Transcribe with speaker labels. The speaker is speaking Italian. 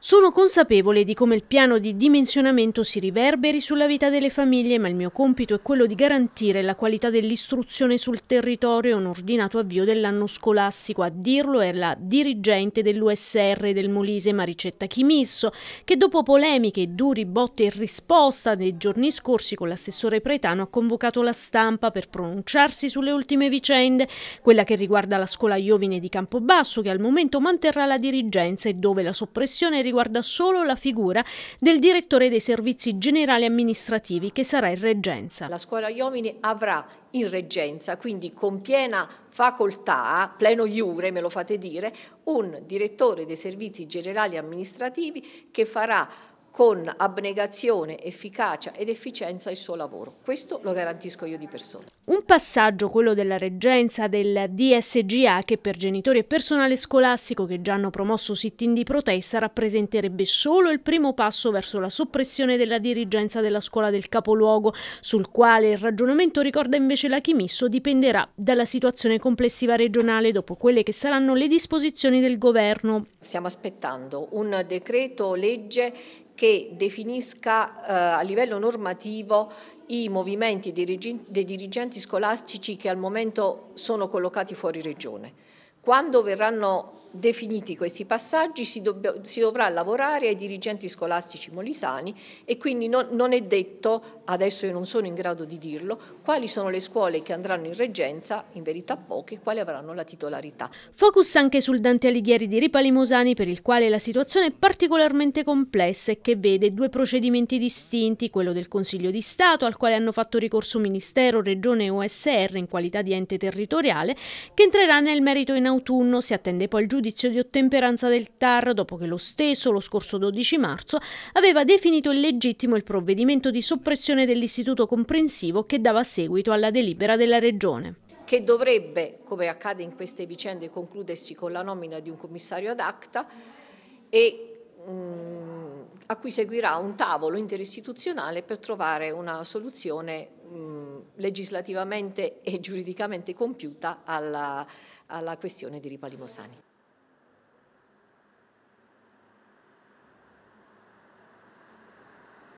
Speaker 1: Sono consapevole di come il piano di dimensionamento si riverberi sulla vita delle famiglie, ma il mio compito è quello di garantire la qualità dell'istruzione sul territorio e un ordinato avvio dell'anno scolastico. A dirlo è la dirigente dell'USR del Molise, Maricetta Chimisso, che dopo polemiche duri botte e risposta nei giorni scorsi con l'assessore Pretano ha convocato la stampa per pronunciarsi sulle ultime vicende, quella che riguarda la scuola Iovine di Campobasso, che al momento manterrà la dirigenza e dove la soppressione riguarda riguarda solo la figura del direttore dei servizi generali
Speaker 2: amministrativi che sarà in reggenza. La scuola Iomini avrà in reggenza, quindi con piena facoltà, pleno iure me lo fate dire, un direttore dei servizi generali amministrativi che farà con abnegazione, efficacia ed efficienza il suo lavoro. Questo lo garantisco io di persona.
Speaker 1: Un passaggio, quello della reggenza del DSGA, che per genitori e personale scolastico che già hanno promosso sit-in di protesta rappresenterebbe solo il primo passo verso la soppressione della dirigenza della scuola del capoluogo, sul quale il ragionamento, ricorda invece la Chimisso, dipenderà dalla situazione complessiva regionale dopo quelle che saranno le disposizioni del governo. Stiamo
Speaker 2: aspettando un decreto legge che definisca eh, a livello normativo i movimenti dei dirigenti scolastici che al momento sono collocati fuori regione. Quando verranno definiti questi passaggi si, dov si dovrà lavorare ai dirigenti scolastici molisani e quindi non, non è detto, adesso io non sono in grado di dirlo, quali sono le scuole che andranno in reggenza, in verità poche, e quali avranno la titolarità.
Speaker 1: Focus anche sul Dante Alighieri di Ripali Musani per il quale la situazione è particolarmente complessa e che vede due procedimenti distinti, quello del Consiglio di Stato al quale hanno fatto ricorso Ministero, Regione e OSR in qualità di ente territoriale che entrerà nel merito in autunno si attende poi il giudizio di ottemperanza del TAR dopo che lo stesso, lo scorso 12 marzo, aveva definito illegittimo il provvedimento di soppressione dell'istituto comprensivo che dava seguito alla delibera della Regione
Speaker 2: che dovrebbe, come accade in queste vicende, concludersi con la nomina di un commissario ad acta e mh, mm, a cui seguirà un tavolo interistituzionale per trovare una soluzione mh, legislativamente e giuridicamente compiuta alla, alla questione di Ripali Mosani.